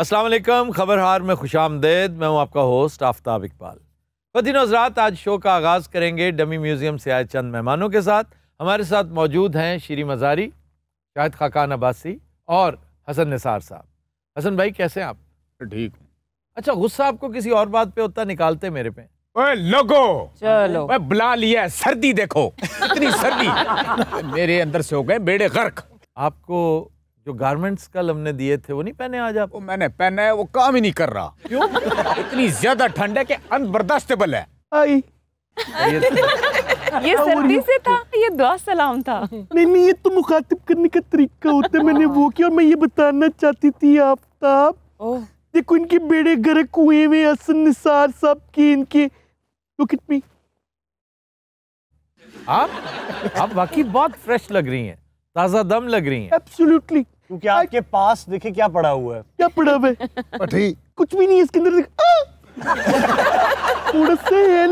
असलम खबर हार में खुश आमदेद मैं हूँ आपका होस्ट आफ्ताब इकबाल बदिन नजरात आज शो का आगाज़ करेंगे डमी म्यूज़ियम से आए चंद मेहमानों के साथ हमारे साथ मौजूद हैं श्री मज़ारी शाहिद खाकान अब्बासी और हसन निसार साहब हसन भाई कैसे हैं आप ठीक अच्छा गुस्सा आपको किसी और बात पे उतना निकालते मेरे पे ओए लोगो चलो ओए बुला लिया सर्दी देखो इतनी सर्दी मेरे अंदर से हो गए बेड़े गर्क आपको जो गारमेंट्स कल हमने दिए थे वो नहीं पहने आज आप वो मैंने पहना है वो काम ही नहीं कर रहा क्यों इतनी ज्यादा ठंड है कि अनबर्दाश्तेबल है आई ये तो- हाँ, सर्दी से था ये दुआ सलाम था नहीं नहीं ये तो मुखातिब करने का तरीका होता है मैंने वो किया और मैं ये बताना चाहती थी आफ्ताब देखो इनके बेड़े गरे कुएं में असन निसार सब की इनके लुक एट मी आप आप वाकई बहुत फ्रेश लग रही हैं ताजा दम लग रही है एब्सोल्युटली क्योंकि आपके पास देखे क्या पड़ा हुआ है क्या पड़ा हुआ है कुछ भी नहीं है इसके अंदर ओ फिर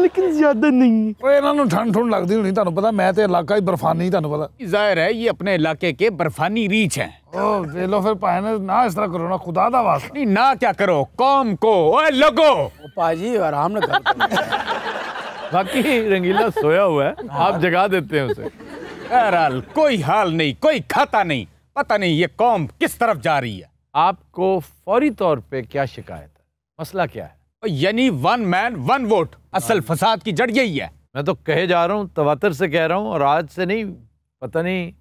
ना इस तरह करो ना खुदा दा वास्ता नहीं ना क्या करो कौम को ओए लोगो पाजी आराम ना बाकी रंगीला सोया हुआ है आप जगा देते हैं उसे बहरहाल कोई हाल नहीं कोई खाता नहीं पता नहीं ये कौम किस तरफ जा रही है आपको फौरी तौर पे क्या शिकायत है मसला क्या है यानी वन मैन वन वोट असल हाँ। फसाद की जड़ यही है मैं तो कहे जा रहा हूँ तवातर से कह रहा हूँ और आज से नहीं पता नहीं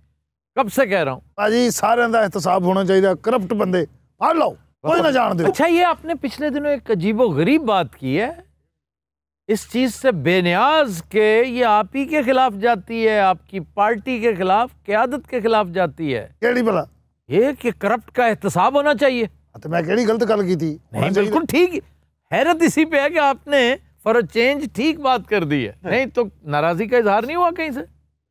कब से कह रहा हूँ भाजी सारे का एहतसाब होना चाहिए करप्ट बंदे फाड़ लो कोई ना जान दे अच्छा ये आपने पिछले दिनों एक अजीबो गरीब बात की है इस चीज़ से बेनियाज के ये आप ही के खिलाफ जाती है आपकी पार्टी के खिलाफ क्यादत के खिलाफ जाती है केड़ी भला ये कि करप्ट का एहतसाब होना चाहिए हाँ, तो मैं केड़ी गलत कल की थी नहीं बिल्कुल ठीक हैरत इसी पे है कि आपने फॉर अ चेंज ठीक बात कर दी है हाँ। नहीं तो नाराजगी का इजहार नहीं हुआ कहीं से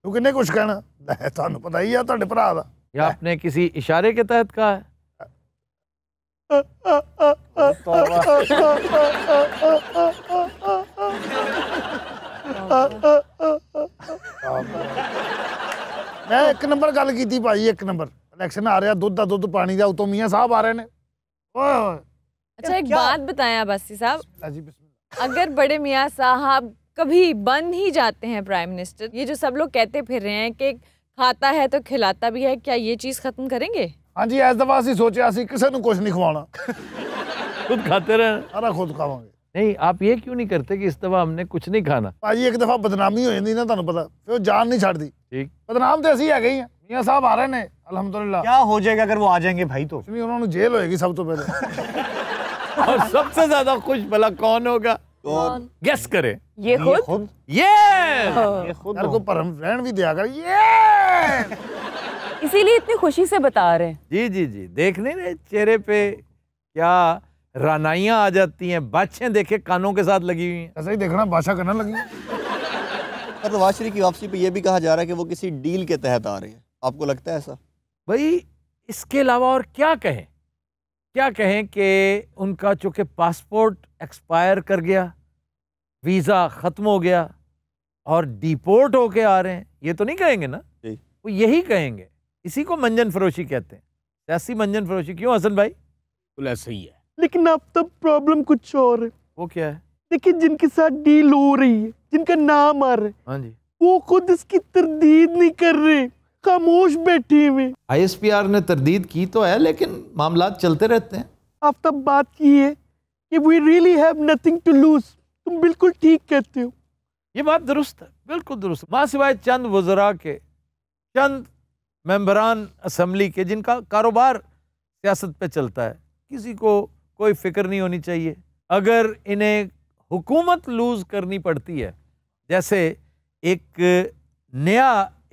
ਤੂੰ ਕਿੰਨੇ ਕੁਛ ਕਹਿਣਾ ਲੈ ਤੁਹਾਨੂੰ ਪਤਾ ਹੀ ਆ ਤੁਹਾਡੇ ਭਰਾ ਦਾ ਇਹ ਆਪਨੇ ਕਿਸੇ ਇਸ਼ਾਰੇ ਕੇ ਤਹਿਤ ਕਹਾ ਹੈ ਤੌਬਾ मैं एक नंबर गल की थी भाई एक नंबर इलेक्शन आ रहा ਦਾ ਦੁੱਧ पानी का ਉਤੋਂ ਮੀਆਂ ਸਾਹਿਬ ਆ ਰਹੇ ਨੇ अच्छा एक बात बताया बासी साहब अगर बड़े मियाँ साहब कभी बन ही जाते हैं प्राइम मिनिस्टर ये जो सब लोग कहते फिर रहे हैं कि खाता है तो खिलाता भी है क्या ये चीज खत्म करेंगे हाँ जी इस दफा असं सोचा किसी कुछ नहीं खवाना खुद खाते रहे खुद खावे नहीं आप ये क्यों नहीं करते कि इस दफा हमने कुछ नहीं खाना भाजी एक दफा बदनामी हो ना तुम पता फिर जान नहीं छी ठीक बदनाम तो ऐसी आ गई है मियाँ साहब आ रहे हैं अलहमदुल्ला क्या हो जाएगा अगर वो आ जाएंगे भाई तो नहीं उन्होंने जेल होएगी सब तो पहले और सबसे ज्यादा खुश भला कौन होगा गेस करे ये खुद हाँ। ये खुद को परम फ्रेंड भी दिया कर ये इसीलिए इतनी खुशी से बता रहे हैं जी जी जी देखने चेहरे पे क्या रानाइयाँ आ जाती हैं बादशाह देखे कानों के साथ लगी हुई हैं ऐसा ही देखना बादशाह करना लगी नवाज शरीफ की वापसी पे यह भी कहा जा रहा है कि वो किसी डील के तहत आ रहे हैं आपको लगता है ऐसा भाई इसके अलावा और क्या कहें क्या कहें कि उनका चूँकि पासपोर्ट एक्सपायर कर गया वीज़ा ख़त्म हो गया और डिपोर्ट होके आ रहे हैं ये तो नहीं कहेंगे ना वो यही कहेंगे इसी को मंजन फरोशी कहते हैं सियासी मंजन फरोशी क्यों हसन भाई ऐसा ही है लेकिन अब तो प्रॉब्लम कुछ और है वो क्या है देखिए जिनके साथ डील हो रही है जिनका नाम आ रहा है हाँ जी वो खुद इसकी तरदीद नहीं कर रहे खामोश बैठे हुए आईएसपीआर ने तरदीद की तो है लेकिन मामला चलते रहते हैं अब तब बात की है कि we really have nothing to lose तुम बिल्कुल ठीक कहते हो ये बात दुरुस्त है बिल्कुल दुरुस्त माँ सिवाय चंद वजरा के चंद मेम्बरान असम्बली के जिनका कारोबार सियासत पे चलता है किसी को कोई फिक्र नहीं होनी चाहिए अगर इन्हें हुकूमत लूज़ करनी पड़ती है जैसे एक नया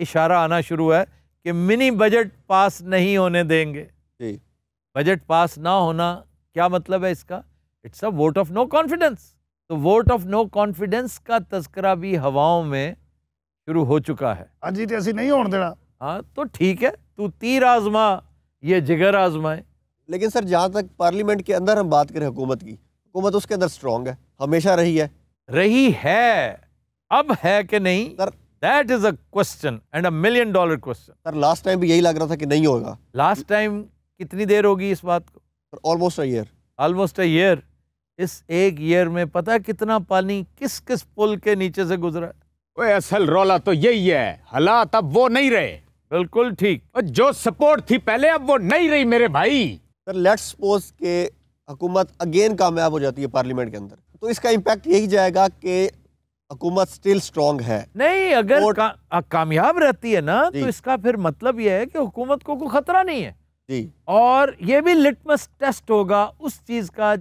इशारा आना शुरू है कि मिनी बजट पास नहीं होने देंगे बजट पास ना होना क्या मतलब है इसका it's a vote of no confidence तो वोट ऑफ नो कॉन्फिडेंस का तस्करा भी हवाओं में शुरू हो चुका है अजीत हाँ तो ऐसी नहीं होने देना हाँ तो ठीक है तू तीर आजमा ये जिगर आजमाए लेकिन सर जहाँ तक पार्लियामेंट के अंदर हम बात करें हुकूमत की हुकूमत उसके अंदर स्ट्रॉन्ग है हमेशा रही है रही है अब है कि नहीं sir that is a question and a million dollar question sir last time भी यही लग रहा था कि नहीं होगा लास्ट टाइम कितनी देर होगी इस बात को almost a year almost a year इस एक ईयर में पता कितना पानी किस किस पुल के नीचे से गुजरा ओए असल रोला तो यही है हालात अब वो नहीं रहे बिल्कुल ठीक और जो सपोर्ट थी पहले अब वो नहीं रही मेरे भाई सर लेट्स सपोज के हुकूमत अगेन कामयाब हो जाती है पार्लियामेंट के अंदर तो इसका इम्पैक्ट यही जाएगा कि हुकूमत स्टिल स्ट्रॉन्ग है नहीं अगर और... का, कामयाब रहती है ना तो इसका फिर मतलब यह है कि हुकूमत को कोई खतरा नहीं है जी और ये भी लिटमस टेस्ट होगा उस चीज का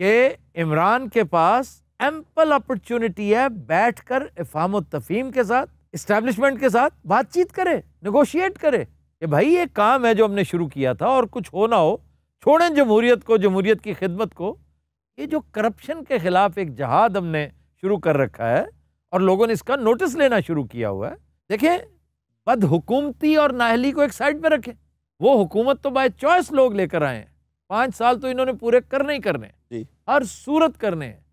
इमरान के पास एम्पल अपॉर्चुनिटी है बैठकर इफाम तफीम के साथ इस्टेब्लिशमेंट के साथ बातचीत करे नेगोशिएट करे कि भाई ये काम है जो हमने शुरू किया था और कुछ हो ना हो छोड़ें जमहूरीत को जमहूरीत की खिदमत को ये जो करप्शन के ख़िलाफ़ एक जहाद हमने शुरू कर रखा है और लोगों ने इसका नोटिस लेना शुरू किया हुआ है देखें हुकूमती और नाहली को एक साइड पर रखें वो हुकूमत तो बाय चॉइस लोग लेकर आए हैं पाँच साल तो इन्होंने पूरे करने ही करने हर सूरत करने हैं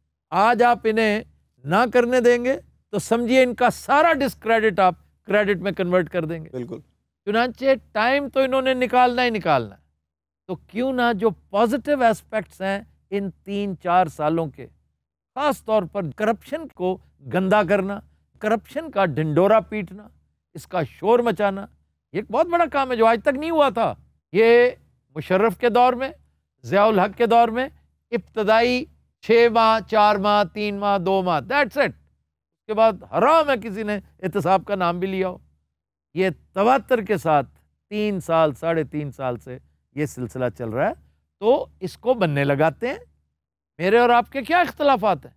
आज आप इन्हें ना करने देंगे तो समझिए इनका सारा डिसक्रेडिट आप क्रेडिट में कन्वर्ट कर देंगे बिल्कुल चुनाचे टाइम तो इन्होंने निकालना ही निकालना तो क्यों ना जो पॉजिटिव एस्पेक्ट्स हैं इन तीन चार सालों के ख़ास तौर पर करप्शन को गंदा करना करप्शन का ढिंडोरा पीटना इसका शोर मचाना ये एक बहुत बड़ा काम है जो आज तक नहीं हुआ था ये मुशर्रफ के दौर में जयाल हक के दौर में इब्तदाई छः माह चार माह तीन माह दो माह दैट्स इट उसके बाद हराम है किसी ने एहतसाब का नाम भी लिया हो ये तवातर के साथ तीन साल साढ़े तीन साल से ये सिलसिला चल रहा है तो इसको बनने लगाते हैं मेरे और आपके क्या इख्तलाफात हैं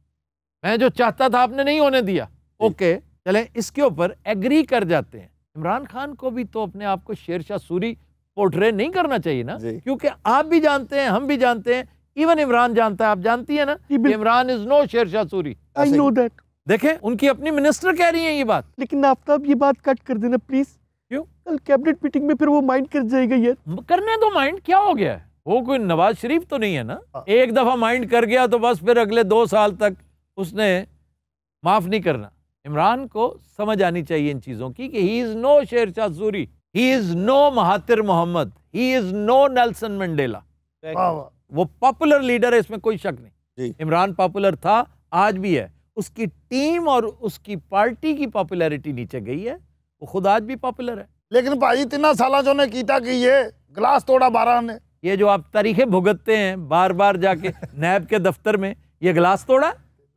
मैं जो चाहता था आपने नहीं होने दिया ओके चले इसके ऊपर एग्री कर जाते हैं इमरान खान को भी तो अपने आप को शेर शाह सूरी पोर्ट्रे नहीं करना चाहिए ना क्योंकि आप भी जानते हैं हम भी जानते हैं इवन इमरान जानता है आप जानती है ना Imran is no Sher Shah Suri I know that देखें उनकी अपनी मिनिस्टर कह रही है ये बात लेकिन आफ्ताब तो ये बात कट कर देना प्लीज क्यों कल कैबिनेट मीटिंग में फिर वो माइंड कर जाएगा यार करने दो माइंड क्या हो गया वो कोई नवाज शरीफ तो नहीं है ना हाँ। एक दफा माइंड कर गया तो बस फिर अगले दो साल तक उसने माफ नहीं करना इमरान को समझ आनी चाहिए इन चीजों की कि ही is no Sher Shah Suri he is no Mahathir Mohamad he is no Nelson Mandela वो पॉपुलर लीडर है इसमें कोई शक नहीं इमरान पॉपुलर था आज भी है उसकी टीम और उसकी पार्टी की पॉपुलैरिटी नीचे गई है वो खुद आज भी पॉपुलर है लेकिन भाई इतना साल जो ने कीता कि ये ग्लास तोड़ा बारह ने ये जो आप तारीखें भुगतते हैं बार बार जाके नैब के दफ्तर में ये गिलास तोड़ा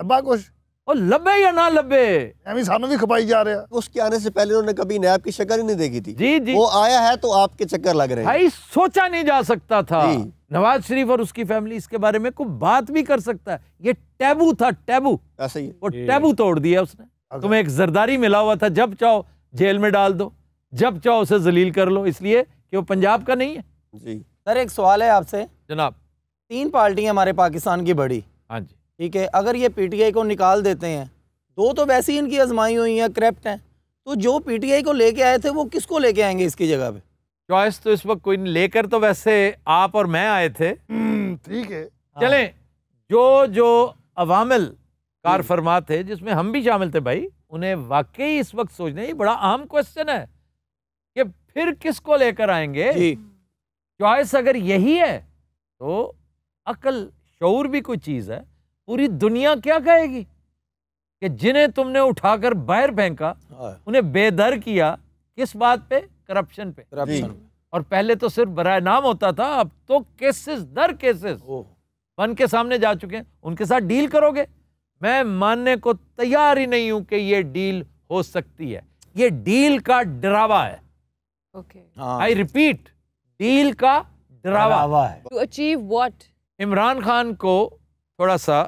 लब्बा कुछ और लब्बे या ना लब्बे अभी सामने भी खपाई जा रहे हैं उसके आने से पहले उन्होंने कभी नैब की शक्ल ही नहीं देखी थी जी जी वो आया है तो आपके चक्कर लग रहे हैं भाई सोचा नहीं जा सकता था नवाज शरीफ और उसकी फैमिली इसके बारे में कोई बात भी कर सकता है ये टैबू था टैबू ऐसा ही वो टैबू तोड़ दिया उसने अच्छा। तुम्हें एक जरदारी मिला हुआ था जब चाहो जेल में डाल दो जब चाहो उसे जलील कर लो इसलिए कि वो पंजाब का नहीं है जी सर एक सवाल है आपसे जनाब तीन पार्टियां हमारे पाकिस्तान की बड़ी हाँ जी ठीक है अगर ये पी को निकाल देते हैं दो तो वैसे ही इनकी आजमाई हुई हैं करप्ट हैं तो जो पीटीआई को लेके आए थे वो किसको लेके आएंगे इसकी जगह पे चॉइस तो इस वक्त कोई लेकर तो वैसे आप और मैं आए थे हम्म, ठीक है हाँ। चले जो जो अवामिल कार फरमा थे जिसमें हम भी शामिल थे भाई उन्हें वाकई इस वक्त सोचने ये बड़ा आम क्वेश्चन है कि फिर किसको लेकर आएंगे चॉइस अगर यही है तो अकल शौर भी कोई चीज़ है पूरी दुनिया क्या कहेगी कि जिन्हें तुमने उठाकर बाहर फेंका हाँ। उन्हें बेदर किया किस बात पे करप्शन पे करप्शन और पहले तो सिर्फ बरा नाम होता था अब तो केसेस दर केसेस वन के सामने जा चुके हैं उनके साथ डील करोगे मैं मानने को तैयार ही नहीं हूं कि ये डील हो सकती है ये डील का डरावा है आई रिपीट हाँ। डील का डरावा है to achieve what Imran Khan को थोड़ा सा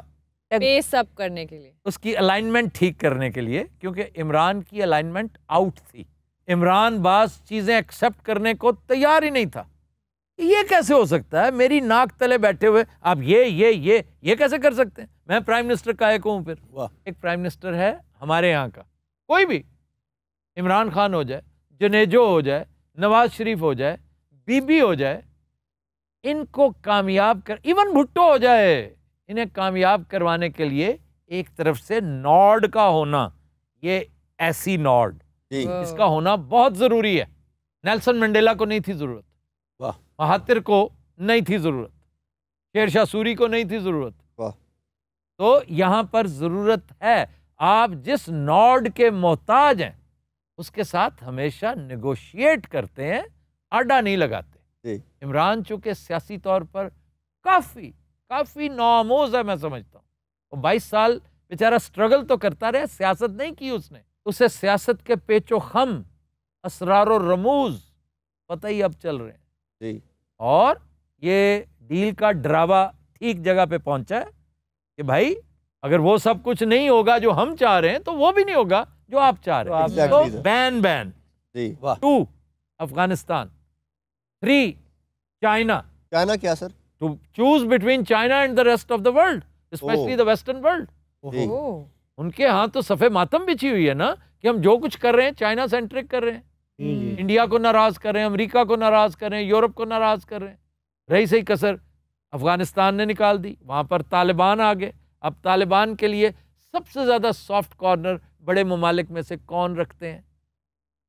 अप करने के लिए उसकी अलाइनमेंट ठीक करने के लिए क्योंकि इमरान की अलाइनमेंट आउट थी इमरान बास चीज़ें एक्सेप्ट करने को तैयार ही नहीं था ये कैसे हो सकता है मेरी नाक तले बैठे हुए आप ये ये ये ये कैसे कर सकते हैं मैं प्राइम मिनिस्टर का एक हूँ फिर वाह एक प्राइम मिनिस्टर है हमारे यहाँ का कोई भी इमरान खान हो जाए जनेजो हो जाए नवाज शरीफ हो जाए बीबी हो जाए इनको कामयाब कर इवन भुट्टो हो जाए इन्हें कामयाब करवाने के लिए एक तरफ से नॉर्ड का होना ये ऐसी नॉर्ड इसका होना बहुत ज़रूरी है नेल्सन मंडेला को नहीं थी ज़रूरत महातिर को नहीं थी ज़रूरत शेर शाह सूरी को नहीं थी ज़रूरत तो यहाँ पर ज़रूरत है आप जिस नॉड के मोहताज हैं उसके साथ हमेशा निगोशिएट करते हैं आडा नहीं लगाते इमरान चूँकि सियासी तौर पर काफ़ी काफ़ी नामोज है मैं समझता हूँ वो बाईस साल बेचारा स्ट्रगल तो करता रहा सियासत नहीं की उसने उसे सियासत के पेचो खम असरार रमूज पता ही अब चल रहे हैं और ये डील का ड्रावा ठीक जगह पे पहुंचा है कि भाई अगर वो सब कुछ नहीं होगा जो हम चाह रहे हैं तो वो भी नहीं होगा जो आप चाह रहे तो हैं तो, ban ban two Afghanistan three China China क्या sir to choose between China and the rest of the world specially the western world उनके यहाँ तो सफ़े मातम बिछी हुई है ना कि हम जो कुछ कर रहे हैं चाइना सेंट्रिक कर रहे हैं हम्म। इंडिया को नाराज़ कर रहे हैं अमरीका को नाराज़ कर रहे हैं यूरोप को नाराज़ कर रहे हैं रही सही कसर अफ़गानिस्तान ने निकाल दी वहाँ पर तालिबान आ गए अब तालिबान के लिए सबसे ज़्यादा सॉफ्ट कॉर्नर बड़े ममालिक में से कौन रखते हैं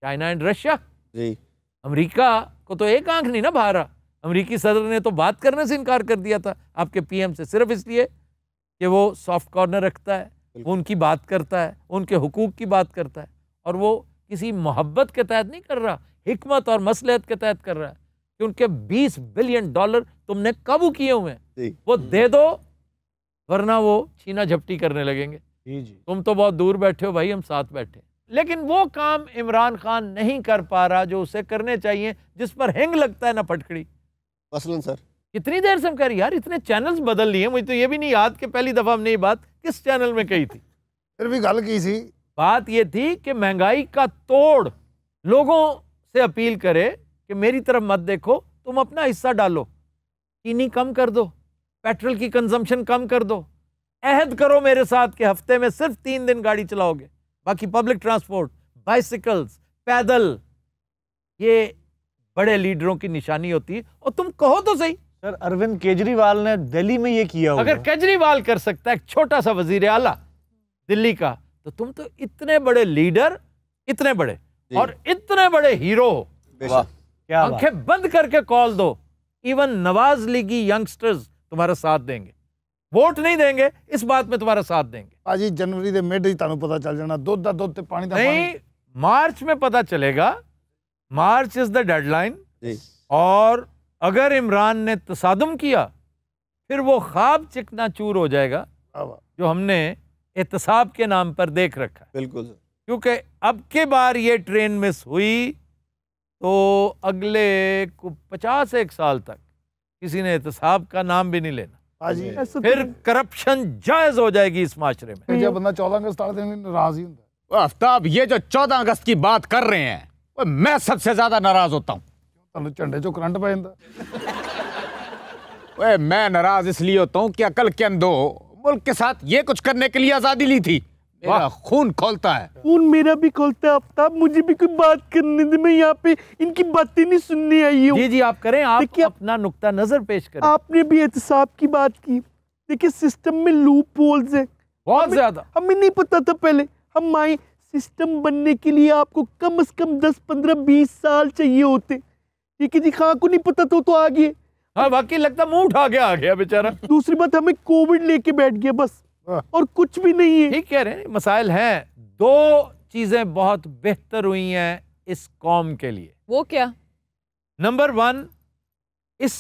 चाइना एंड रशिया जी अमरीका को तो एक आंख नहीं ना भारा अमरीकी सदर ने तो बात करने से इनकार कर दिया था आपके पी से सिर्फ इसलिए कि वो सॉफ्ट कॉर्नर रखता है उनकी बात करता है उनके हकूक की बात करता है और वो किसी मोहब्बत के तहत नहीं कर रहा हिकमत और मसलहत के तहत कर रहा है कि उनके 20 बिलियन डॉलर तुमने काबू किए हुए हैं वो दे दो वरना वो छीना झपटी करने लगेंगे जी तुम तो बहुत दूर बैठे हो भाई हम साथ बैठे लेकिन वो काम इमरान खान नहीं कर पा रहा जो उसे करने चाहिए जिस पर हेंग लगता है ना फटकड़ी मसलन सर कितनी देर से हम कह रहे यार इतने चैनल्स बदल लिए मुझे तो ये भी नहीं याद कि पहली दफ़ा हमने ये बात किस चैनल में कही थी फिर भी गल की थी बात यह थी कि महंगाई का तोड़ लोगों से अपील करे कि मेरी तरफ मत देखो तुम अपना हिस्सा डालो चीनी कम कर दो पेट्रोल की कंजम्पशन कम कर दो अहद करो मेरे साथ कि हफ्ते में सिर्फ तीन दिन गाड़ी चलाओगे बाकी पब्लिक ट्रांसपोर्ट बाइसिकल्स पैदल ये बड़े लीडरों की निशानी होती है और तुम कहो तो सही सर अरविंद केजरीवाल ने दिल्ली में ये किया अगर केजरीवाल कर सकता है एक छोटा सा वजीर आला दिल्ली का तो तुम तो इतने बड़े लीडर इतने बड़े और इतने बड़े हीरो हो आंखें बंद करके कॉल दो इवन नवाज लीगी यंगस्टर्स तुम्हारा साथ देंगे वोट नहीं देंगे इस बात में तुम्हारा साथ देंगे ਭਾਜੀ जनवरी दे मेड ही ਤੁਹਾਨੂੰ पता चल जाना ਦੁੱਧ दा ਦੁੱਧ ते पानी दा नहीं ਨਹੀਂ ਮਾਰਚ ਮੇ ਪਤਾ ਚਲੇਗਾ ਮਾर्च इज द डेडलाइन और अगर इमरान ने तसादम किया फिर वो ख्वाब चिकना चूर हो जाएगा जो हमने एहतसाब के नाम पर देख रखा बिल्कुल क्योंकि अब के बार ये ट्रेन मिस हुई तो अगले को पचास एक साल तक किसी ने एहतसाब का नाम भी नहीं लेना हाँ तो फिर करप्शन जायज हो जाएगी इस माशरे में जब बंदा चौदह अगस्त नाराजी आफ्ताब ये जो चौदह अगस्त की बात कर रहे हैं मैं सबसे ज्यादा नाराज होता हूँ झंडे तो चो करंट पा मैं नाराज इसलिए होता हूँ कि अकल के अंदो मुल्क के साथ ये कुछ करने के लिए आज़ादी ली थी मेरा खून खोलता है खून मेरा भी खोलता है अब मुझे भी कोई बात करने दे मैं यहाँ पे इनकी बातें नहीं सुनने आई हूँ जी जी आप करें आप अपना नुकता नजर पेश करें आपने भी एहतसाब की बात की देखिए सिस्टम में लूप होल्स है बहुत ज्यादा हमें नहीं पता था पहले हम माए सिस्टम बनने के लिए आपको कम से कम दस पंद्रह बीस साल चाहिए होते ठीक है जी खां को नहीं पता तो, तो आ गए हाँ बाकी लगता मुंह उठा के आ गया बेचारा दूसरी बात हमें कोविड लेके बैठ गया बस हाँ। और कुछ भी नहीं है ठीक कह रहे हैं मसाइल हैं दो चीजें बहुत बेहतर हुई हैं इस कॉम के लिए वो क्या नंबर वन इस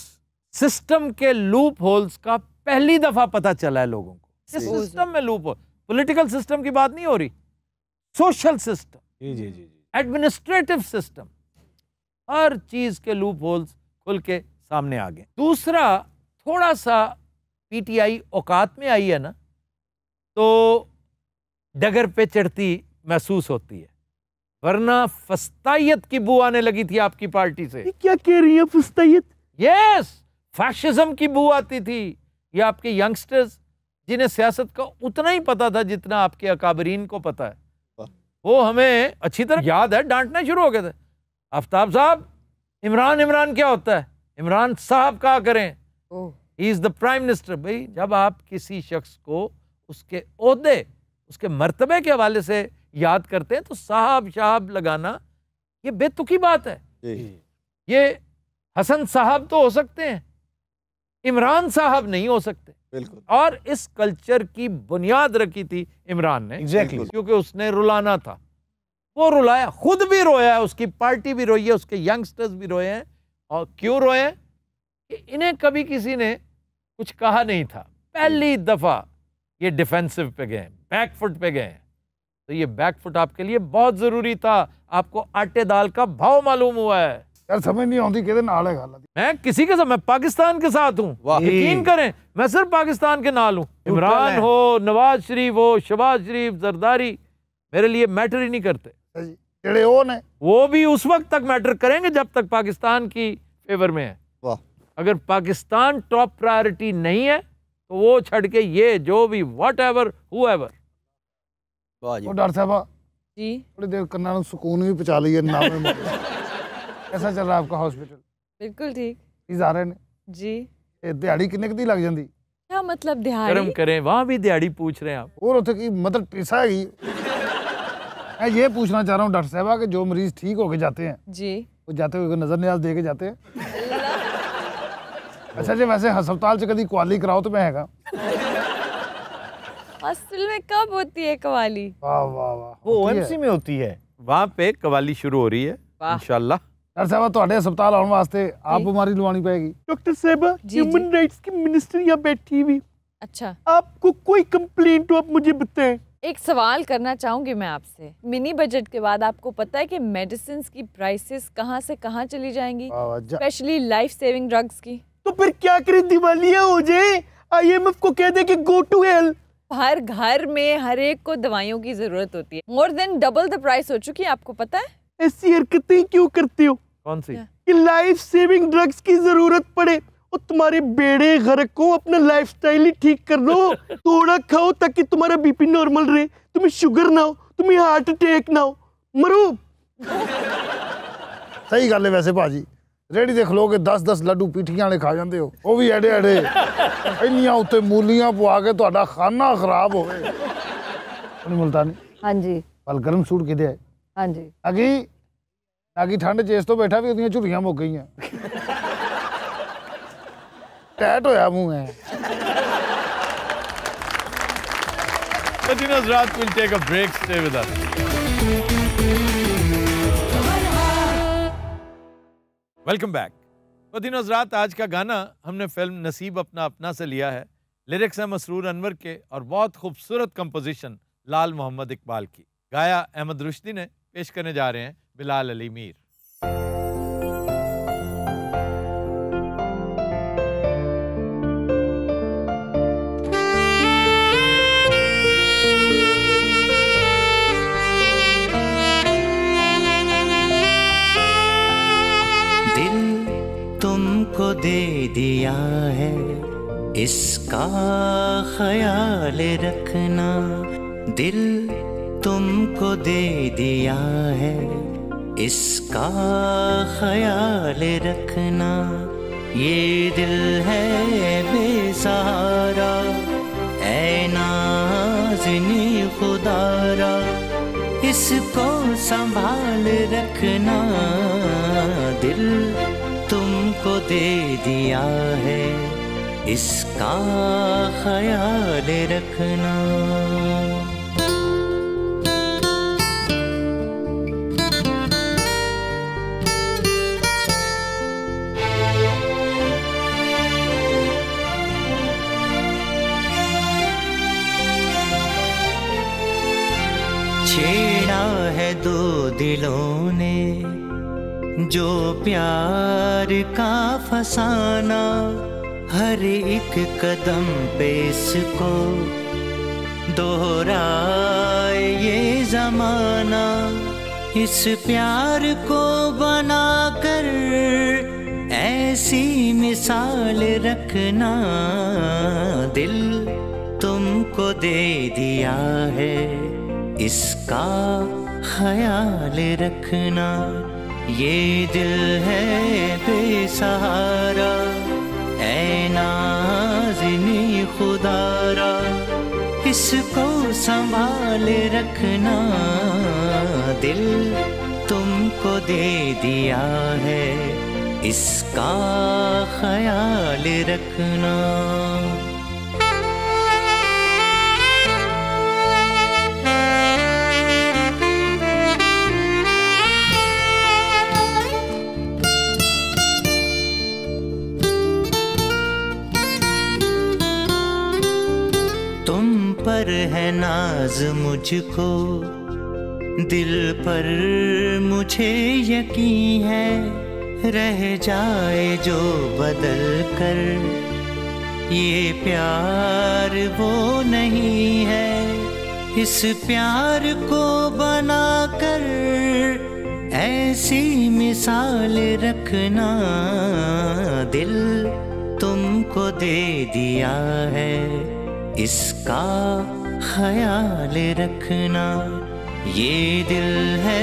सिस्टम के लूप होल्स का पहली दफा पता चला है लोगों को इस सिस्टम में लूप पॉलिटिकल पोलिटिकल सिस्टम की बात नहीं हो रही सोशल सिस्टम एडमिनिस्ट्रेटिव सिस्टम हर चीज के लूप होल्स खुल के सामने आ गए दूसरा थोड़ा सा पीटीआई औकात में आई है ना तो डगर पे चढ़ती महसूस होती है वरना फस्ताइत की बू आने लगी थी आपकी पार्टी से क्या कह रही है फस्ताइत यस फैशिज्म की बू आती थी ये आपके यंगस्टर्स जिन्हें सियासत का उतना ही पता था जितना आपके अकाबरीन को पता है वो हमें अच्छी तरह याद है डांटना शुरू हो गए थे आफ्ताब साहब इमरान इमरान क्या होता है इमरान साहब कहा करें he is the prime minister भाई जब आप किसी शख्स को उसके अहदे उसके मर्तबे के हवाले से याद करते हैं तो साहब शाहब लगाना ये बेतुकी बात है ये हसन साहब तो हो सकते हैं इमरान साहब नहीं हो सकते बिल्कुल और इस कल्चर की बुनियाद रखी थी इमरान ने exactly. क्योंकि उसने रुलाना था वो रुलाया खुद भी रोया है उसकी पार्टी भी रोई है उसके यंगस्टर्स भी रोए हैं और क्यों रोए कि इन्हें कभी किसी ने कुछ कहा नहीं था पहली हम्म। दफ़ा ये डिफेंसिव पे गए बैक फुट पे गए तो ये बैकफुट आपके लिए बहुत ज़रूरी था आपको आटे दाल का भाव मालूम हुआ है यार समझ नहीं आती कि मैं किसी के साथ मैं पाकिस्तान के साथ हूँ यकीन करें मैं सिर्फ पाकिस्तान के नाल हूँ इमरान हो नवाज शरीफ हो शबाज शरीफ जरदारी मेरे लिए मैटर ही नहीं करते ਜਿਹੜੇ ਉਹ ਨੇ वो भी उस वक्त तक मैटर करेंगे जब तक पाकिस्तान की फेवर में है वाह अगर पाकिस्तान टॉप प्रायोरिटी नहीं है तो वो छड़ के ये जो भी वट एवर हुएवर जी थोड़ी देर में कैसा चल रहा है आपका हॉस्पिटल बिल्कुल ठीक रहे जी क्या मतलब करें वहां भी दिहाड़ी पूछ रहे हैं आप मैं ये पूछना चाह रहा हूँ डॉक्टर साहबा कि जो मरीज ठीक होके जाते हैं जी वो जाते हुए नजर न्याज दे के जाते हैं अच्छा जी वैसे हस्पताल से कभी क्वाली कराओ तो मैं है हॉस्टल में कब होती है कवाली वाह वाह वाह वो ओएमसी में होती है वहाँ पे कवाली शुरू हो रही है इंशाल्लाह डॉक्टर साहब तो ਹਸਪਤਾਲ ਆਉਣ ह्यूमन राइट्स की मिनिस्टर यहाँ बैठी हुई अच्छा आपको कोई कंप्लेंट हो आप मुझे बताएं एक सवाल करना चाहूँगी मैं आपसे मिनी बजट के बाद आपको पता है कि मेडिसिन की प्राइसेस कहाँ से कहाँ चली जाएंगी स्पेशली लाइफ सेविंग ड्रग्स की तो फिर क्या करें दिवालिया हो जाए आईएमएफ को कह दे कि गो टू हेल हर घर में हर एक को दवाइयों की जरूरत होती है more than double the price हो चुकी है आपको पता है ऐसी हरकतें क्यों करते हो कौन सी कि लाइफ सेविंग ड्रग्स की जरूरत पड़े तुम्हारे बेड़े गर्क हो अपना लाइफ ही ठीक कर लो थोड़ा खाओ ताकि तुम्हारा बीपी नॉर्मल रहे तुम्हें शुगर ना हो तुम्हें हार्ट अटैक ना हो मरो सही गल है वैसे भाजी रेहड़ी देख लो कि दस दस लड्डू पीठियां खा जाते हो वह भी एडे एडे इनिया उ मूलियां पवा के तो खाना खराब हो गए मुल्तानी हाँ जी पल गर्म सूट कि हाँ जी अगी अगी ठंड च इस तो बैठा भी झुटियां मुक गई ਟੈਟ ਹੋਇਆ ਮੂੰਹ ਹੈ Latinos Raat आज का गाना हमने फिल्म नसीब अपना अपना से लिया है लिरिक्स हैं मसरूर अनवर के और बहुत खूबसूरत कंपोजिशन लाल मोहम्मद इकबाल की गाया अहमद रुश्दी ने पेश करने जा रहे हैं बिलाल अली मीर इसका ख्याल रखना ये दिल है बेसारा ऐ नाजनी खुदारा इसको संभाल रखना दिल तुमको दे दिया है इसका ख्याल रखना दिलों ने जो प्यार का फसाना हर एक कदम पे इसको दोहराए ये जमाना इस प्यार को बनाकर ऐसी मिसाल रखना दिल तुमको दे दिया है इसका ख्याल रखना ये दिल है बेसहारा ऐ नाजनी खुदारा इसको संभाल रखना दिल तुमको दे दिया है इसका ख्याल रखना पर है नाज मुझको दिल पर मुझे यकीन है रह जाए जो बदल कर ये प्यार वो नहीं है इस प्यार को बना कर ऐसी मिसाल रखना दिल तुमको दे दिया है इसका ख्याल रखना ये दिल है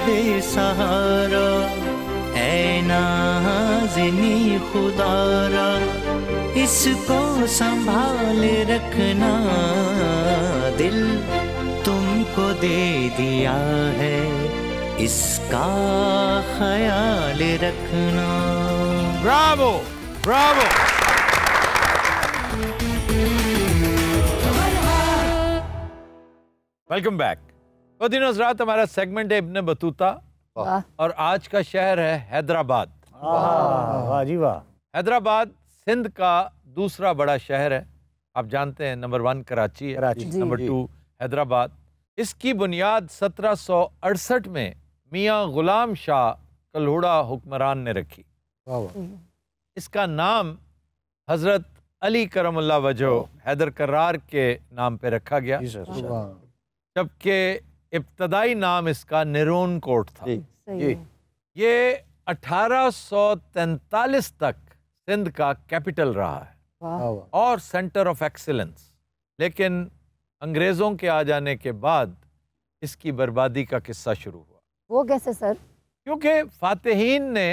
बेसहारा ऐ नाजनी खुदारा इसको संभाल रखना दिल तुमको दे दिया है इसका ख्याल रखना ब्रावो ब्रावो वेलकम बैक दिनों रात हमारा सेगमेंट है इब्ने बतूता और आज का शहर है हैदराबाद वाह जी वाह हैदराबाद सिंध का दूसरा बड़ा शहर है आप जानते हैं नंबर वन कराची है नंबर टू हैदराबाद इसकी बुनियाद सत्रह में मियाँ गुलाम शाह कल्होड़ा हुक्मरान ने रखी हम्म। इसका नाम हज़रत अली करमल्ला वजह हैदर करार के नाम पे रखा गया जबकि इब्तदाई नाम इसका नेरोन कोट था जी, ये तैतालीस तक सिंध का कैपिटल रहा है हाँ, और सेंटर ऑफ एक्सीलेंस लेकिन अंग्रेज़ों के आ जाने के बाद इसकी बर्बादी का किस्सा शुरू हुआ वो कैसे सर क्योंकि फातेहीन ने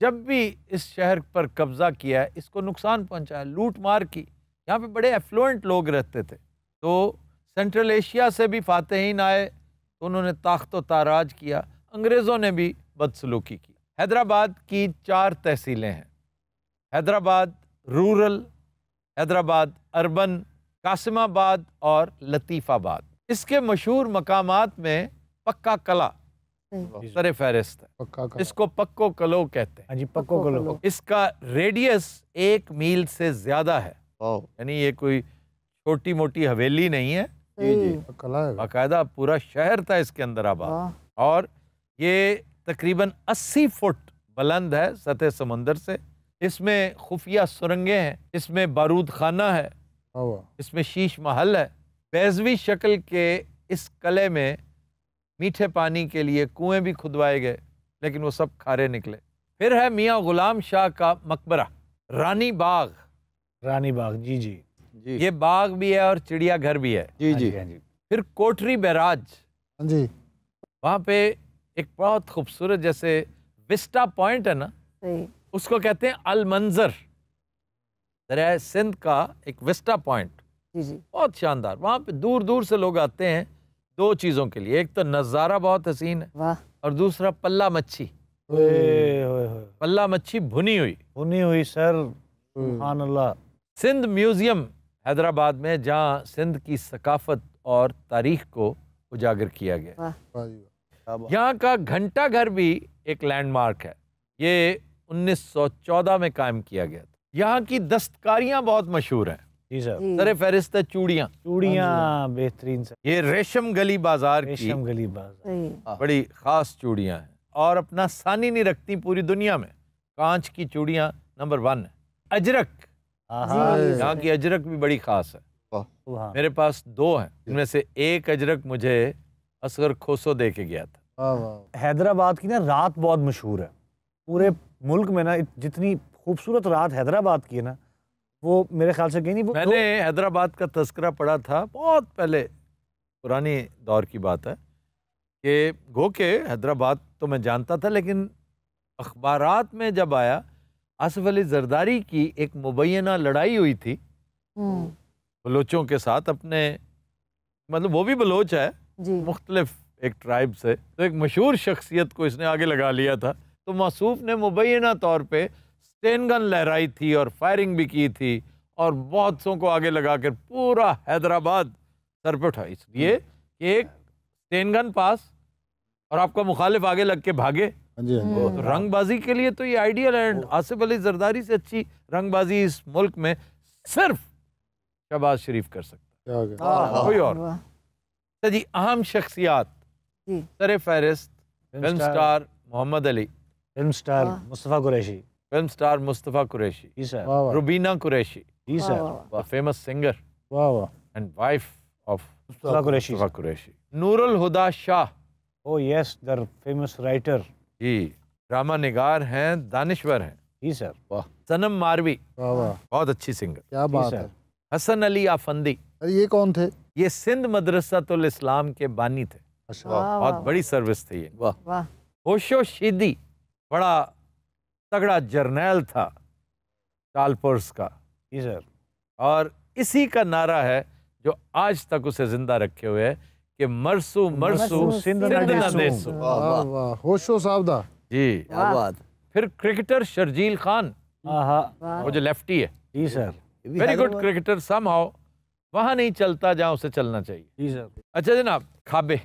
जब भी इस शहर पर कब्ज़ा किया इसको नुकसान पहुंचाया लूट मार की यहाँ पे बड़े एफ्लुएंट लोग रहते थे तो सेंट्रल एशिया से भी फातहीन आए तो उन्होंने ताख्त व ताराज किया अंग्रेज़ों ने भी बदसलूकी की हैदराबाद की चार तहसीलें हैं हैदराबाद रूरल हैदराबाद अर्बन कासिमाबाद और लतीफ़ाबाद इसके मशहूर मकाम में पक्का कला सर फहरिस्त है पक्का इसको पक्को कलो कहते हैं हाँ जी पक्को कलो इसका रेडियस एक मील से ज़्यादा है यानी ये कोई छोटी मोटी हवेली नहीं है जी जी हम्म। बाकायदा पूरा शहर था इसके अंदर आबाद हाँ। और ये तकरीबन 80 फुट बुलंद है सतह समंदर से इसमें खुफिया सुरंगें हैं इसमें बारूद खाना है हाँ, इसमें शीश महल है बैजवी शक्ल के इस कले में मीठे पानी के लिए कुएं भी खुदवाए गए लेकिन वो सब खारे निकले फिर है मियाँ गुलाम शाह का मकबरा रानी बाग रानी बाग जी जी ये बाग भी है और चिड़ियाघर भी है जी जी हाँ हाँ फिर कोठरी बैराज हाँ जी वहाँ पे एक बहुत खूबसूरत जैसे विस्टा पॉइंट है ना उसको कहते हैं अलमंजर दरिया सिंध का एक विस्टा पॉइंट बहुत शानदार वहाँ पे दूर दूर से लोग आते हैं दो चीजों के लिए एक तो नज़ारा बहुत हसीन है और दूसरा पल्ला मच्छी पल्ला मच्छी भुनी हुई भुनी हुई सर हम्म। सिंध म्यूजियम हैदराबाद में जहाँ सिंध की सकाफत और तारीख को उजागर किया गया यहाँ का घंटा घर भी एक लैंडमार्क है ये 1914 में कायम किया गया था यहाँ की दस्तकारियाँ बहुत मशहूर हैं जी सर सर फहरिस्त है चूड़ियाँ चूड़ियाँ हाँ बेहतरीन सर ये रेशम गली बाजार रेशम गली बाजार हाँ। बड़ी खास चूड़ियाँ हैं और अपना सानी नहीं रखती पूरी दुनिया में कांच की चूड़ियाँ नंबर वन है अजरक यहाँ की अजरक भी बड़ी खास है हाँ। मेरे पास दो हैं इनमें से एक अजरक मुझे असगर खोसो दे के गया था हैदराबाद की ना रात बहुत मशहूर है पूरे मुल्क में ना जितनी खूबसूरत रात हैदराबाद की है ना वो मेरे ख्याल से कहीं नहीं मैंने हैदराबाद का तस्करा पढ़ा था बहुत पहले पुरानी दौर की बात है कि गो के हैदराबाद तो मैं जानता था लेकिन अखबार में जब आया आसफ अली जरदारी की एक मुबैना लड़ाई हुई थी हम्म। बलोचों के साथ अपने मतलब वो भी बलोच है मुख्तलिफ एक ट्राइब से तो एक मशहूर शख्सियत को इसने आगे लगा लिया था तो मासूफ ने मुबैना तौर पर स्टेन गन लहराई थी और फायरिंग भी की थी और बहुत सौ को आगे लगा कर पूरा हैदराबाद सर पर उठा इसलिए हम्म। कि एक स्टेन गन पास और आपका मुखालिफ आगे लग के भागे तो रंगबाजी के लिए तो ये आइडियल है आसिफ अली जरदारी से अच्छी रंगबाजी इस मुल्क में सिर्फ शहबाज शरीफ कर सकता है कोई और तो जी अहम शख्सियात सर फहरिस्त film star Mohammad Ali film star Mustafa Qureshi film star Mustafa Qureshi Rubina Qureshi famous singer and wife of Mustafa Qureshi Noorul Huda Shah oh yes the famous writer जी ड्रामा निगार हैं दानिश्वर हैं जी सर वाह सनम मारवी वाह वाह बहुत अच्छी सिंगर क्या बात है हसन अली आफंदी अरे ये कौन थे ये सिंध मदरसा तो इस्लाम के बानी थे अच्छा बहुत बड़ी सर्विस थी ये वाह वाह होशो शीदी बड़ा तगड़ा जर्नैल था टालपर्स का जी सर और इसी का नारा है जो आज तक उसे जिंदा रखे हुए है कि मरसू मरसू सिंध होशो सावधा जी आबाद फिर क्रिकेटर शर्जील खान वो जो लेफ्टी है जी sir very good cricketer somehow वहां नहीं चलता जहां उसे चलना चाहिए जी सर अच्छा जनाब खाबे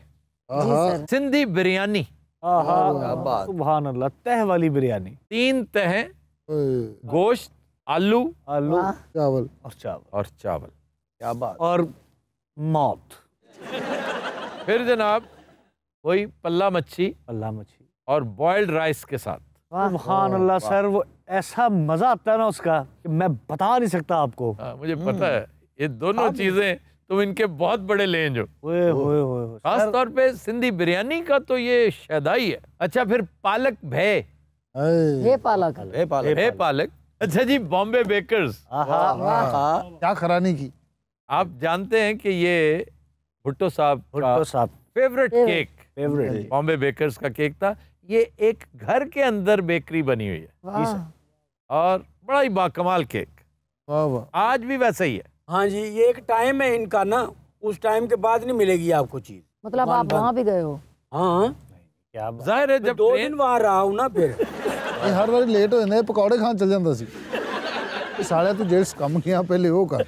सिंधी बिरयानी तह वाली बिरयानी तीन तह गोश्त आलू आलू चावल और चावल और चावल क्या बात और मौत फिर जनाब वही पल्ला मच्छी पल्ला मच्छी और बॉइल्ड राइस के साथ अल्लाह सर वो ऐसा मजा आता है ना उसका कि मैं बता नहीं सकता आपको आ, हाँ, मुझे हम्म। पता है ये दोनों चीजें तुम इनके बहुत बड़े ले जो खास तौर पे सिंधी बिरयानी का तो ये शैदाई है अच्छा फिर पालक भे भे पालक भे पालक भे पालक अच्छा जी बॉम्बे बेकर्स क्या खरानी की आप जानते हैं कि ये Bhutto sahab Bhutto sahab favourite cake favourite Bombay Bakers का केक था ये एक घर के अंदर बेकरी बनी हुई है और बड़ा ही बाकमाल केक वाह वाह आज भी वैसा ही है हाँ जी ये एक टाइम है इनका ना उस टाइम के बाद नहीं मिलेगी आपको चीज मतलब आप वहाँ भी गए हो हाँ क्या जाहिर है जब दो दिन वहाँ रहा हूँ ना फिर हर बार लेट हो पकौड़े खान चल जाता सी साढ़े तू जेट्स कम किया पहले वो कर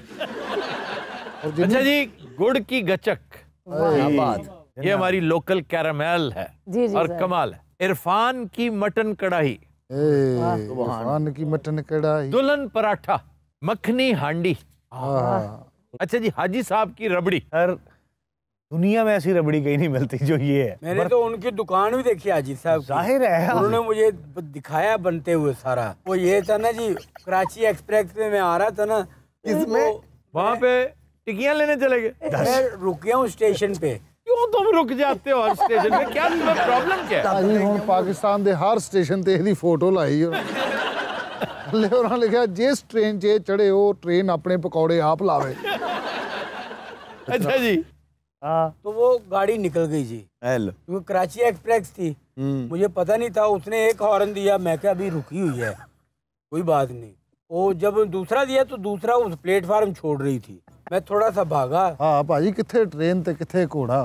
अच्छा जी गुड़ की गचक ये हमारी लोकल कैरामेल है जी जी और कमाल है इरफान की मटन कढ़ाई इरफान की मटन कढ़ाई दुल्हन पराठा मखनी हांडी अच्छा जी हाजी साहब की रबड़ी हर दुनिया में ऐसी रबड़ी कहीं नहीं मिलती जो ये है मैंने बर... तो उनकी दुकान भी देखी हाजी साहब जाहिर है उन्होंने मुझे दिखाया बनते हुए सारा वो ये था ना जी कराची एक्सप्रेस में मैं आ रहा था ना इसमें वहाँ पे टिकिया लेने चले गए रुक गया हूँ स्टेशन पे क्यों तुम रुक जाते हो ਹਰ ਸਟੇਸ਼ਨ ਤੇ ਕੀ ਤੁਹਾਨੂੰ ਪ੍ਰੋਬਲਮ ਕੀ ਹੈ ਅਸੀਂ ਹੁਣ ਪਾਕਿਸਤਾਨ ਦੇ ਹਰ ਸਟੇਸ਼ਨ ਤੇ ਇਹਦੀ ਫੋਟੋ ਲਾਈ ਹੋ ਲੈ ਉਹਨਾਂ ਲਿਖਿਆ ट्रेन ਟ੍ਰੇਨ 'ਚ ਚੜੇ ਉਹ अच्छा जी हाँ तो वो गाड़ी निकल गई जी एल क्योंकि कराची एक्सप्रेस थी हम्म। मुझे पता नहीं था उसने एक हॉर्न दिया मैं क्या अभी रुकी हुई है कोई बात नहीं वो जब दूसरा दिया तो दूसरा उस प्लेटफार्म छोड़ रही थी मैं थोड़ा सा भागा हाँ भाई कितने ट्रेन थे कितने घोड़ा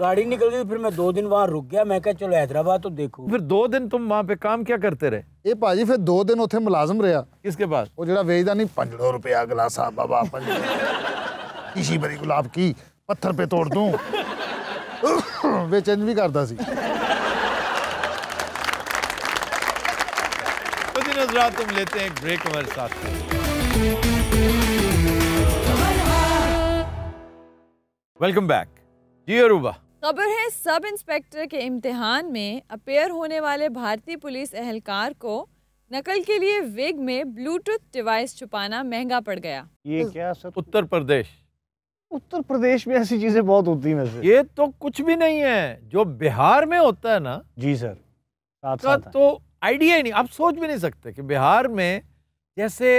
गाड़ी निकल गई फिर मैं दो दिन वहाँ रुक गया मैं चलो हैदराबाद तो देखो फिर दो दिन तुम वहाँ पे काम क्या करते रहे ये पाजी फिर दो दिन उथे मुलाजम रहा इसके बाद वो जरा वेचदा नहीं पंजड़ो रुपया गिलासा हाँ, बाबा इसी बड़ी गुलाब की पत्थर पे तोड़ दूं बेचैन भी करता सी जरा तुम लेते हैं एक ब्रेक हमारे साथ वेलकम बैक जी अरूबा खबर है सब इंस्पेक्टर के इम्तिहान में अपेयर होने वाले भारतीय पुलिस अहलकार को नकल के लिए विग में ब्लूटूथ डिवाइस छुपाना महंगा पड़ गया ये क्या सर उत्तर प्रदेश उत्तर प्रदेश में ऐसी चीजें बहुत होती हैं ये तो कुछ भी नहीं है जो बिहार में होता है ना जी सर साथ साथ तो आइडिया ही नहीं आप सोच भी नहीं सकते कि बिहार में जैसे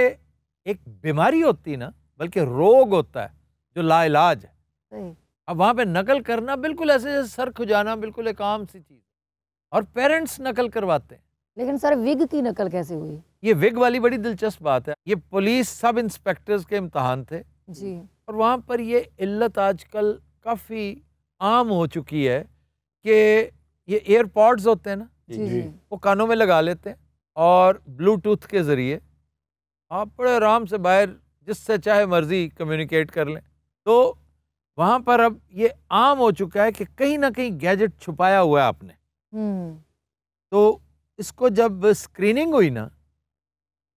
एक बीमारी होती ना बल्कि रोग होता है जो लाइलाज है अब वहाँ पे नकल करना बिल्कुल ऐसे जैसे सर खुजाना बिल्कुल एक आम सी चीज़ और पेरेंट्स नकल करवाते हैं लेकिन सर विग की नकल कैसे हुई ये विग वाली बड़ी दिलचस्प बात है ये पुलिस सब इंस्पेक्टर्स के इम्तहान थे जी और वहाँ पर ये इल्लत आजकल काफ़ी आम हो चुकी है कि ये एयरपोर्ट्स होते हैं ना वो कानों में लगा लेते हैं और ब्लूटूथ के ज़रिए आप बड़े आराम से बाहर जिससे चाहे मर्ज़ी कम्युनिकेट कर लें तो वहाँ पर अब ये आम हो चुका है कि कहीं ना कहीं गैजेट छुपाया हुआ है आपने हम्म। तो इसको जब स्क्रीनिंग हुई ना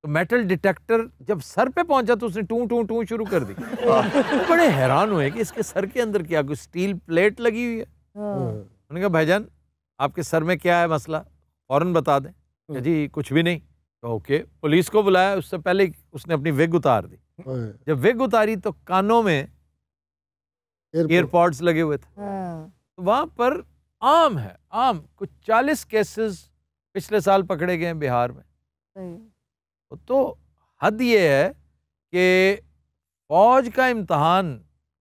तो मेटल डिटेक्टर जब सर पे पहुंचा तो उसने टू टू टू शुरू कर दी तो बड़े हैरान हुए कि इसके सर के अंदर क्या कुछ स्टील प्लेट लगी हुई है हाँ। उन्होंने कहा भाईजान आपके सर में क्या है मसला फ़ौरन बता दें हम्म। जी कुछ भी नहीं तो ओके पुलिस को बुलाया उससे पहले उसने अपनी वेग उतार दी जब वेग उतारी तो कानों में एयरपोर्ट लगे हुए थे हाँ। तो वहाँ पर आम है आम कुछ चालीस केसेस पिछले साल पकड़े गए हैं बिहार में तो हद ये है कि फौज का इम्तहान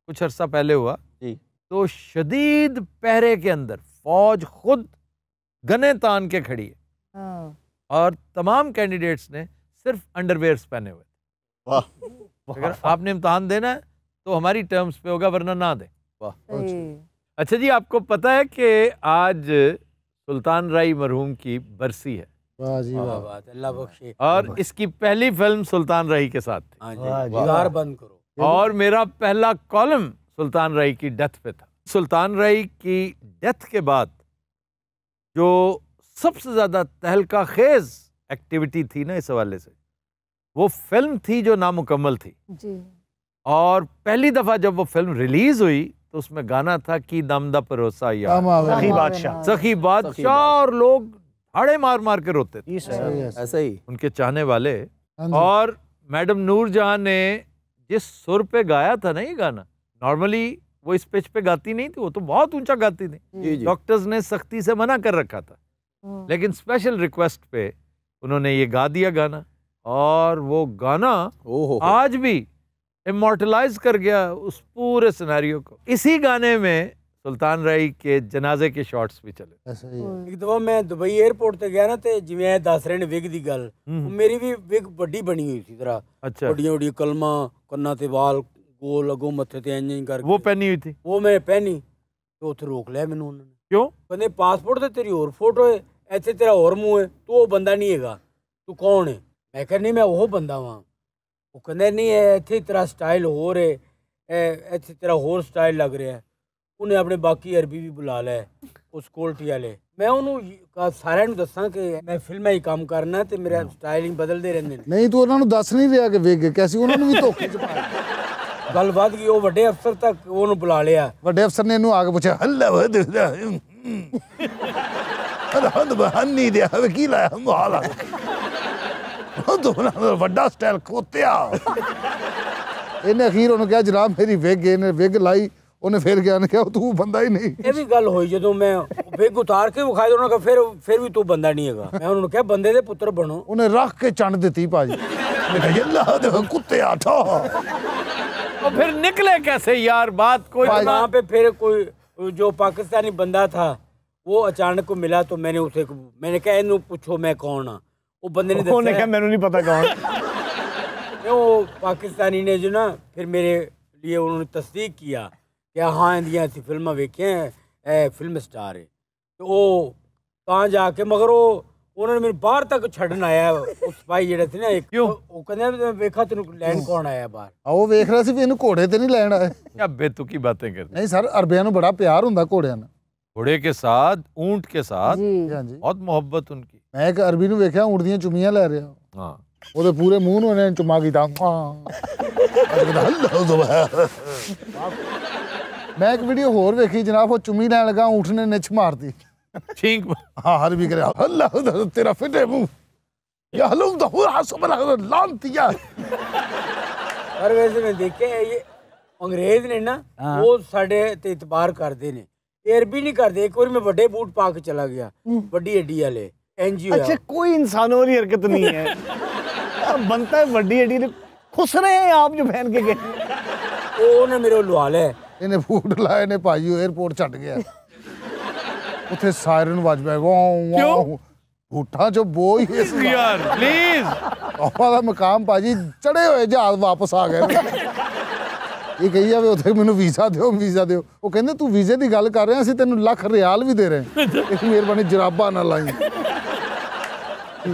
कुछ अरसा पहले हुआ तो शदीद पहरे के अंदर फौज खुद गने तान के खड़ी है हाँ। और तमाम कैंडिडेट्स ने सिर्फ अंडरवेयर्स पहने हुए थे अगर आपने इम्तहान देना है तो हमारी टर्म्स पे होगा वरना ना दे अच्छा जी आपको पता है कि आज सुल्तान राय मरहूम की बरसी है और इसकी पहली फिल्म सुल्तान राय के साथ थी हाँ बंद करो और मेरा पहला कॉलम सुल्तान राय की डेथ पे था सुल्तान रई की डेथ के बाद जो सबसे ज़्यादा तहलका खेज एक्टिविटी थी ना इस हवाले से वो फिल्म थी जो नामुकम्मल थी जी। और पहली दफ़ा जब वो फिल्म रिलीज़ हुई तो उसमें गाना था कि दमदा परोसा या सखी बादशाह सखी बादशाह और लोग हड़े मार मार के रोते थे ऐसे ही उनके चाहने वाले हाँ और मैडम नूर जहां ने जिस सुर पे गाया था ना ये गाना नॉर्मली वो इस पिच पे गाती नहीं थी वो तो बहुत ऊंचा गाती थी डॉक्टर्स ने सख्ती से मना कर रखा था लेकिन स्पेशल रिक्वेस्ट पे उन्होंने ये गा दिया गाना और वो गाना आज भी इमोटलाइज कर गया उस पूरे सिनेरियो को इसी गाने में सुल्तान राई के जनाजे के शॉट्स भी चले एक दफा मैं दुबई एयरपोर्ट ਦੁਬਈ गया ना ਗਿਆ ਨਾ ਤੇ ਜਿਵੇਂ ਇਹ ਦੱਸ ਰਹੇ ਨੇ ਵਿਗ ਦੀ ਗੱਲ ਮੇਰੀ ਵੀ ਵਿਗ ਵੱਡੀ ਬਣੀ ਹੋਈ ਸੀ ਜਰਾ ਵੱਡੀਆਂ ਵੱਡੀਆਂ ਕਲਮਾਂ वो लगो मत कर वो पहनी हुई थी वो मैं पहनी तो उ रोक लिया मैंने उन्होंने क्यों कहते पासपोर्ट ते तेरी और फोटो है ऐसे तेरा और मुँह है तू वो बंदा नहीं है तू कौन है मैं कह नहीं मैं वो बंदा वहाँ वो कहने नहीं है इतने तेरा स्टाइल हो रे इतने तेरा होर स्टाइल लग रहा है उन्हें अपने बाकी अरबी भी बुला ਲਿਆ उस ਕੋਲਟੀ ਵਾਲੇ मैं उन्होंने सारे दसा कि मैं ਮੈਂ ही काम करना तो मेरा ਮੇਰਾ ਸਟਾਈਲਿੰਗ ਬਦਲਦੇ ਰਹਿੰਦੇ ਨੇ ਨਹੀਂ ਤੂੰ ਉਹਨਾਂ ਨੂੰ ਦੱਸ ਨਹੀਂ ਰਿਹਾ ਕਿ ਵੇਗ ਕੈਸੀ ਉਹਨਾਂ ਨੂੰ ਗੱਲ ਵੱਧ ਗਈ ਉਹ ਵੱਡੇ ਅਫਸਰ ਤੱਕ ਉਹਨੂੰ ਬੁਲਾ ਲਿਆ ਵੱਡੇ ਅਫਸਰ ਨੇ ਇਹਨੂੰ ਆ ਕੇ ਪੁੱਛਿਆ ਹੱਲਾ ਵਦਦਾ ਹੰਦ ਬਹੰਨੀ ਦੇ ਲਾਇਆ ਆ ਮਾਲਾ ਉਹ ਦਾ ਵੱਡਾ ਸਟਾਈਲ ਖੋਤਿਆ ਇਹਨੇ ਅਖੀਰ ਉਹਨੂੰ ਕਿਹਾ ਜਨਾਬ ਮੇਰੀ ਵਿਗ ਇਹਨੇ ਵਿਗ ਲਾਈ ਉਹਨੇ ਫੇਰ ਗਿਆ ਨੇ ਕਿਹਾ ਤੂੰ ਬੰਦਾ ਹੀ ਨਹੀਂ ਇਹ ਵੀ ਗੱਲ ਹੋਈ ਜਦੋਂ ਮੈਂ ਵਿਗ ਉਤਾਰ ਕੇ ਵਿਖਾਇਆ ਉਹਨਾਂ ਕਹਾ ਫਿਰ ਫਿਰ ਵੀ ਤੂੰ ਬੰਦਾ ਨਹੀਂ ਹੈਗਾ ਮੈਂ ਉਹਨਾਂ ਨੂੰ ਕਿਹਾ ਬੰਦੇ ਦੇ ਪੁੱਤਰ ਬਣੋ ਉਹਨੇ ਰੱਖ ਕੇ ਚੰਡ ਦਿੱਤੀ ਭਾਜੀ ਮੈਂ ਕਿਹਾ ਅੱਲਾਹ ਦੇ ਕੁੱਤੇ ਆਠਾ और फिर निकले कैसे यार बात कोई वहाँ पे फिर कोई जो पाकिस्तानी बंदा था वो अचानक को मिला तो मैंने उसे मैंने कहा इन पूछो मैं कौन हाँ वो बंदे ने कौन कहा मैंने नहीं पता कौन वो तो पाकिस्तानी ने जो ना फिर मेरे लिए उन्होंने तस्दीक किया कि हाँ इंदियाँ फिल्म है फिल्म स्टार है तो वो कहाँ जाके मगर वो उन्होंने मेरे बाहर तक छड़न आया उस भाई जो ना एक क्यों कहने वेखा तेन लैंड कौन आया बहार आओ वेख रहा है घोड़े तो नहीं लैंड आया बेतुकी बातें कर नहीं सर अरबिया बड़ा प्यार होंगे घोड़े घोड़े के साथ ऊंट के साथ हाँ बहुत मोहब्बत उनकी मैं एक अरबी वेख्या ऊंट दिन चुमिया लै रहा हाँ वो पूरे मूह ने चुमा की मैं एक वीडियो होर वेखी जनाब वो चुमी लैन लगा ऊंट ने निछ मारती ठीक हाँ हर भी करे अल्लाह तेरा फिटे मुंह या हलूम तो हो रहा सब लाल तिया पर वैसे मैं देखे ये अंग्रेज ने ना हाँ। वो साढ़े ते इतबार करते ने एयर भी नहीं करते एक बार मैं बड़े बूट पा के चला गया हम्म। बड़ी हड्डी वाले एनजीओ अच्छा कोई इंसानों वाली हरकत नहीं है बनता है बड़ी हड्डी खुश रहे हैं आप जो पहन के गए वो ना मेरे लुआ ले इन्हें फूट लाया इन्हें भाई एयरपोर्ट छट गया ਉੱਥੇ ਸਾਇਰਨ ਵੱਜ ਪਿਆ ਵਾਹ ਉਠਾ ਜੋ ਬੋਈ ਇਸ ਯਾਰ ਪਲੀਜ਼ ਆਪਾਂ ਦਾ ਮਕਾਮ ਭਾਜੀ ਚੜੇ ਹੋਏ ਜਹਾਜ਼ ਵਾਪਸ ਆ ਗਏ ਇਹ ਕਹੀ ਜਾਵੇ ਉੱਥੇ ਮੈਨੂੰ ਵੀਜ਼ਾ ਦਿਓ ਵੀਜ਼ਾ ਦਿਓ ਉਹ ਕਹਿੰਦੇ ਤੂੰ ਵੀਜ਼ੇ ਦੀ ਗੱਲ ਕਰ ਰਿਹਾ ਸੀ ਤੈਨੂੰ ਲੱਖ ਰਿਆਲ ਵੀ ਦੇ ਰਹੇ ਇਸ ਮਿਹਰਬਾਨੀ ਜਰਾਬਾ ਨਾ ਲਾਈ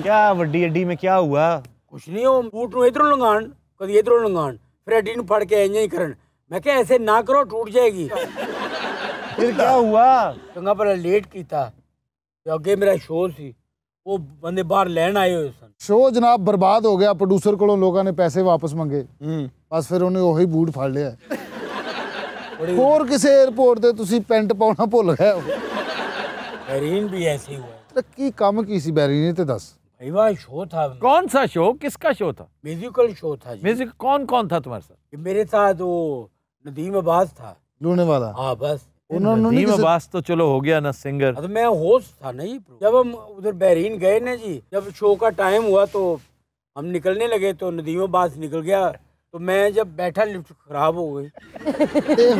ਕਿਆ ਵੱਡੀ ਅੱਡੀ ਮੇ ਕਿਆ ਹੁਆ ਕੁਛ ਨਹੀਂ ਉਹ ਬੂਟ ਨੂੰ ਇਧਰੋਂ ਲੰਗਾਣ ਕਦੀ ਇਧਰੋਂ ਲੰਗਾਣ ਫਿਰ ਅੱਡੀ ਨੂੰ ਫੜ ਕੇ ਇੰਜ ਹੀ ਕਰਨ ਮੈਂ ਕਿਹਾ ਐਸੇ ਨਾ ਕਰੋ ਟੁੱਟ ਜਾਏਗੀ फिर क्या हुआ चंगा भला लेट ਕੀਤਾ ਤੇ ਅੱਗੇ ਮੇਰਾ ਸ਼ੋਅ ਸੀ ਉਹ ਬੰਦੇ ਬਾਹਰ ਲੈਣ ਆਏ ਹੋਏ ਸਨ ਸ਼ੋਅ ਜਨਾਬ ਬਰਬਾਦ ਹੋ ਗਿਆ ਪ੍ਰੋਡਿਊਸਰ ਕੋਲੋਂ ਲੋਕਾਂ ਨੇ ਪੈਸੇ ਵਾਪਸ ਮੰਗੇ ਹੂੰ ਬਸ ਫਿਰ ਉਹਨੇ ਉਹੀ ਬੂਟ ਫੜ ਲਿਆ ਹੋਰ ਕਿਸੇ 에어ਪੋਰਟ ਤੇ ਤੁਸੀਂ ਪੈਂਟ ਪਾਉਣਾ ਭੁੱਲ ਗਏ ਹੋ बैरीन भी ऐसे ही हुआ तरक्की काम की सी बैरीन तो दस भाई वाह शो था कौन सा शो किसका शो था म्यूजिकल शो था म्यूजिक कौन कौन था तुम्हारे साथ मेरे साथ वो नदीम अब्बास था लूने वाला हाँ बस उन्होंने तो चलो हो गया ना सिंगर तो मैं होश था नहीं जब हम उधर बहरीन गए ना जी जब शो का टाइम हुआ तो हम निकलने लगे तो नदीम अब्बास निकल गया तो मैं जब बैठा लिफ्ट खराब हो गई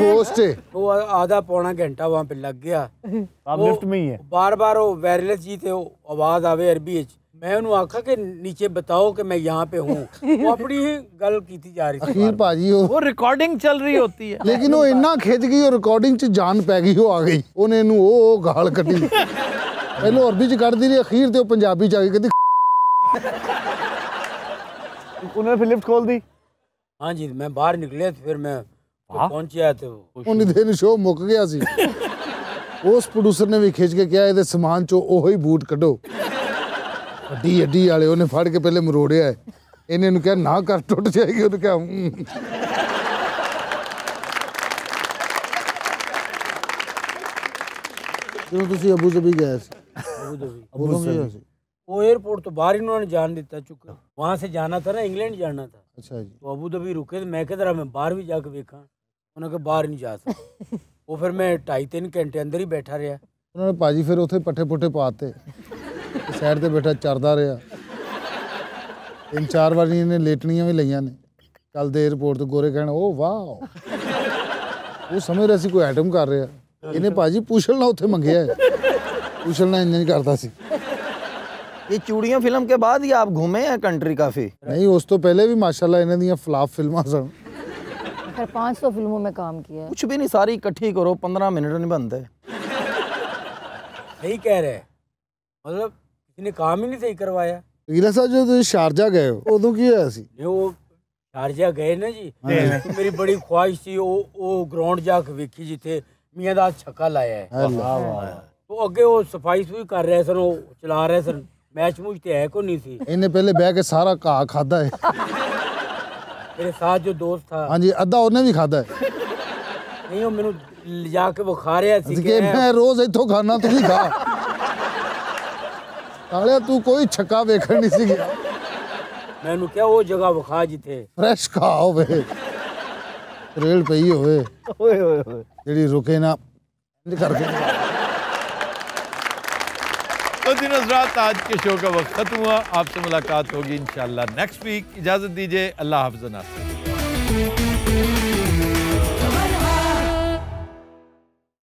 होस्ट तो आधा पौना घंटा वहाँ पे लग गया आप लिफ्ट में ही है बार बार वो वायरलेस जी थे आवाज आवे अरबी ਮੈਂ ਉਹਨੂੰ ਆਖਾ ਕਿ ਨੀਚੇ ਬਤਾਓ ਕਿ ਮੈਂ ਯਹਾਂ पे हूं ਉਹ ਆਪਣੀ ਗੱਲ ਕੀਤੀ ਜਾ ਰਹੀ ਸੀ ਅਖੀਰ ਭਾਜੀ ਉਹ ਰਿਕਾਰਡਿੰਗ ਚੱਲ ਰਹੀ ਹੁੰਦੀ ਹੈ ਲੇਕਿਨ ਉਹ ਇੰਨਾ ਖਿੱਚ ਗਈ ਉਹ ਰਿਕਾਰਡਿੰਗ 'ਚ ਜਾਨ ਪੈ ਗਈ ਉਹ ਆ ਗਈ ਉਹਨੇ ਇਹਨੂੰ ਉਹ ਗਾਲ ਕੱਢੀ ਪਹਿਲਾਂ ਅਰਬੀ 'ਚ ਕੱਢਦੀ ਰਹੀ ਅਖੀਰ ਤੇ ਉਹ ਪੰਜਾਬੀ 'ਚ ਆ ਗਈ ਕਹਿੰਦੀ ਉਹਨਾਂ ਨੇ ਫਿਰ ਲਿਫਟ ਖੋਲ ਦੀ हाँ जी मैं बाहर निकले तो फिर मैं हाँ? पहुंचा तो उन्नी दिन शो मुक गया सी उस प्रोड्यूसर ने भी खिंच के कहा समान चो उ बूट कढ़ो ਅੱਡੀ ਅੱਡੀ ਵਾਲੇ ਉਹਨੇ ਫੜ ਕੇ ਪਹਿਲੇ ਮਰੋੜਿਆ ਇਹਨੇ ਨੂੰ ਕਿਹਾ ਨਾ ਕਰ ਟੁੱਟ ਜਾਏਗੀ ਉਹਨੇ ਕਿਹਾ ਜਦੋਂ ਤੁਸੀਂ ਅਬੂ ਜ਼ਬੀ ਗਏ ਸੀ ਅਬੂ ਜ਼ਬੀ ਅਬੂ ਜ਼ਬੀ वो एयरपोर्ट तो बाहर इन्होंने जान देता चुका वहाँ से जाना था ना इंग्लैंड जाना था अच्छा जी तो अबू धाबी रुके तो मैं कहता मैं बाहर भी जाके देखा उन्होंने कहा बाहर नहीं जा सकता वो फिर मैं ढाई तीन घंटे अंदर ही बैठा रहा उन्होंने पाजी फिर उसे पट्ठे पुट्ठे पाते सैड से बैठा ਚਰਦਾ रहा तीन चार बार इन्हें लेटनिया भी लिया ने कल दे 에어ਪੋਰਟ ਤੋਂ ਗੋਰੇ ਕਹਿਣ वाह वो समझ रहे कोई आइटम कर रहे इन्हें भाजी ਇਹਨੇ ਭਾਜੀ ਪੁਸ਼ਲ ਨਾ ਉੱਥੇ ਮੰਗਿਆ ਹੈ ਪੁਸ਼ਲ ਨਾ ये चूड़ियां फिल्म के बाद ही आप घूमे हैं कंट्री काफी नहीं उस तो पहले भी माशाल्लाह इन्हें दिया फ्लाफ फिल्मा सन खैर 500 फिल्मों में काम किया है कुछ भी नहीं सारी इकट्ठी करो 15 मिनट नहीं बनते सही कह रहे मतलब इन्हें काम ही नहीं सही करवाया वकील साहब जो शारजा गए उदो की होया शारजा गए ना जी हाँ तो मेरी बड़ी ख्वाहिश थी ग्राउंड जाके वेखी जिथे मियाँ का छक्का लाया है तो अगे वो सफाई सफुई कर रहे सन चला रहे सन मैच मुच तो है को नहीं सी इन्हें पहले बह के सारा घा खाधा है मेरे साथ जो दोस्त था हाँ जी अद्धा उन्हें भी खाधा है नहीं वो मैं ले जाके बुखा रहा मैं रोज इतों खाना तुम्हें खा ਕਾਲਿਆ ਤੂੰ ਕੋਈ ਛੱਕਾ ਵੇਖਣ ਨਹੀਂ ਸੀ ਗਿਆ ਮੈਨੂੰ ਕਿਹਾ ਉਹ ਜਗ੍ਹਾ ਵਿਖਾ ਜਿੱਥੇ ਫਰੈਸ਼ ਖਾ ਹੋਵੇ ਰੇਲ ਪਈ ਹੋਵੇ ਓਏ ਓਏ ਓਏ ਜਿਹੜੀ ਰੁਕੇ ਨਾ ਇੰਜ ਕਰਕੇ तो दिन रात आज के शो का वक्त खत्म हुआ आपसे मुलाकात होगी इंशाल्लाह नेक्स्ट वीक इजाज़त दीजिए अल्लाह हाफिज़ नासिर